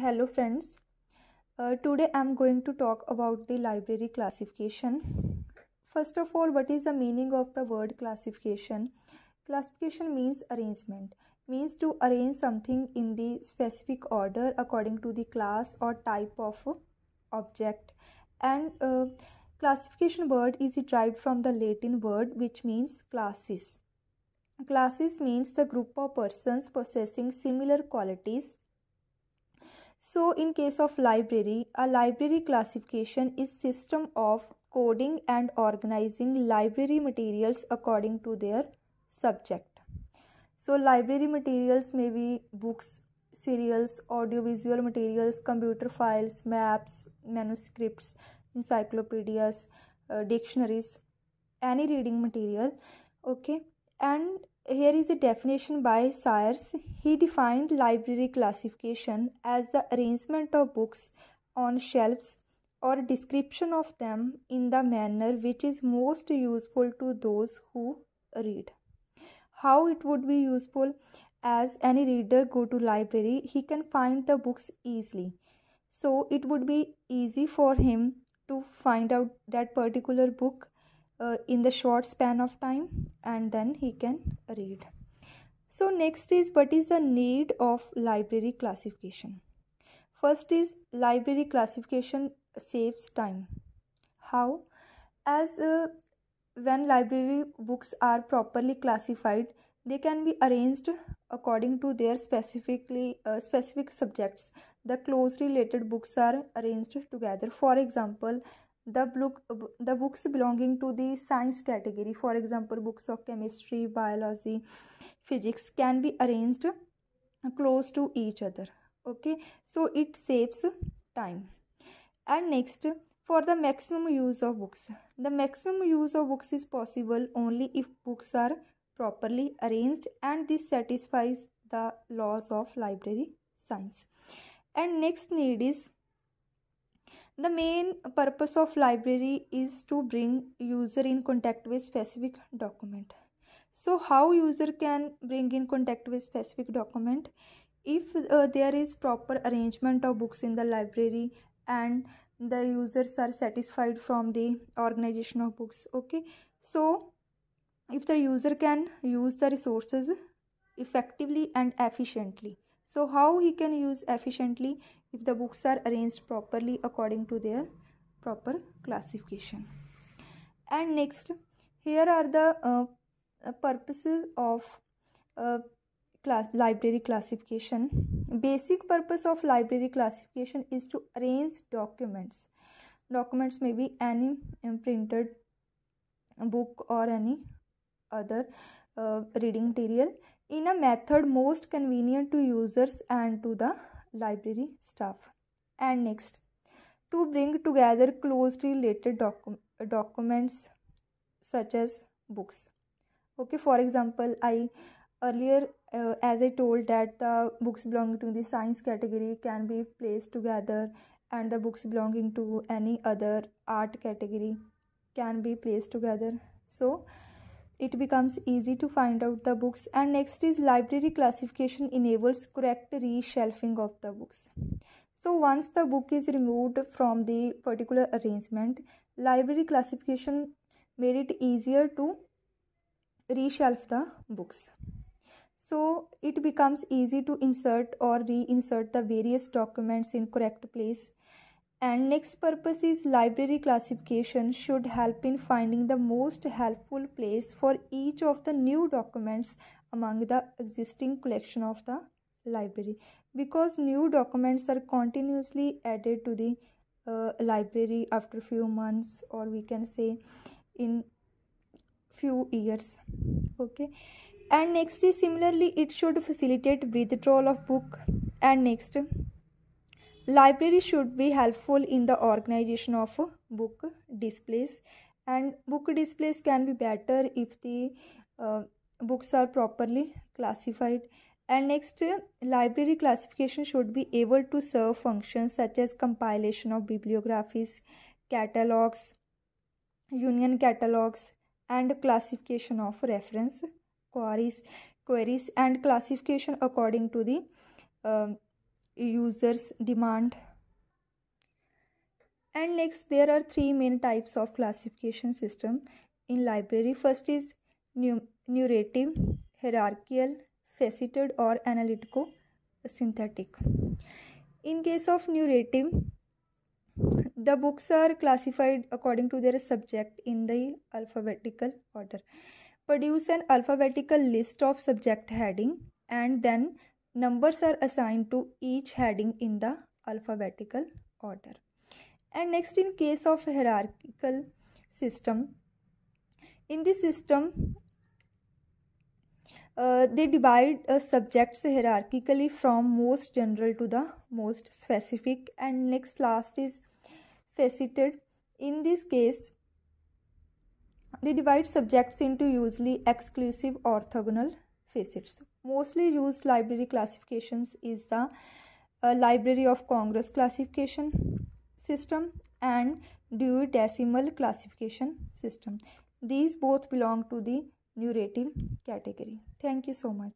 hello friends uh, today i'm going to talk about the library classification first of all what is the meaning of the word classification classification means arrangement means to arrange something in the specific order according to the class or type of object and uh, classification word is derived from the latin word which means classes classes means the group of persons possessing similar qualities so in case of library, a library classification is system of coding and organizing library materials according to their subject. So library materials may be books, serials, audiovisual materials, computer files, maps, manuscripts, encyclopedias, uh, dictionaries, any reading material. Okay, and here is a definition by Sayers. He defined library classification as the arrangement of books on shelves or description of them in the manner which is most useful to those who read. How it would be useful as any reader go to library he can find the books easily. So it would be easy for him to find out that particular book uh, in the short span of time and then he can read. So next is what is the need of library classification? First is library classification saves time. How? As uh, when library books are properly classified, they can be arranged according to their specifically uh, specific subjects. The closely related books are arranged together. For example, the book the books belonging to the science category for example books of chemistry biology physics can be arranged close to each other okay so it saves time and next for the maximum use of books the maximum use of books is possible only if books are properly arranged and this satisfies the laws of library science and next need is the main purpose of library is to bring user in contact with specific document. So how user can bring in contact with specific document? If uh, there is proper arrangement of books in the library and the users are satisfied from the organization of books. Okay. So if the user can use the resources effectively and efficiently. So how he can use efficiently if the books are arranged properly according to their proper classification and next here are the uh, uh, purposes of uh, class library classification basic purpose of library classification is to arrange documents documents may be any printed book or any other uh, reading material in a method most convenient to users and to the library staff and next to bring together closely related docu documents such as books okay for example i earlier uh, as i told that the books belonging to the science category can be placed together and the books belonging to any other art category can be placed together so it becomes easy to find out the books and next is library classification enables correct reshelving of the books so once the book is removed from the particular arrangement library classification made it easier to reshelf the books so it becomes easy to insert or reinsert the various documents in correct place and next purpose is library classification should help in finding the most helpful place for each of the new documents among the existing collection of the library because new documents are continuously added to the uh, library after few months or we can say in few years okay and next is similarly it should facilitate withdrawal of book and next Library should be helpful in the organization of book displays and book displays can be better if the uh, books are properly classified and next library classification should be able to serve functions such as compilation of bibliographies catalogs union catalogs and classification of reference queries queries and classification according to the um, users demand and next there are three main types of classification system in library first is narrative hierarchical faceted or analytical synthetic in case of narrative the books are classified according to their subject in the alphabetical order produce an alphabetical list of subject heading and then Numbers are assigned to each heading in the alphabetical order. And next in case of hierarchical system, in this system uh, they divide uh, subjects hierarchically from most general to the most specific and next last is faceted in this case they divide subjects into usually exclusive orthogonal facets. Mostly used library classifications is the uh, Library of Congress classification system and duodecimal classification system. These both belong to the narrative category. Thank you so much.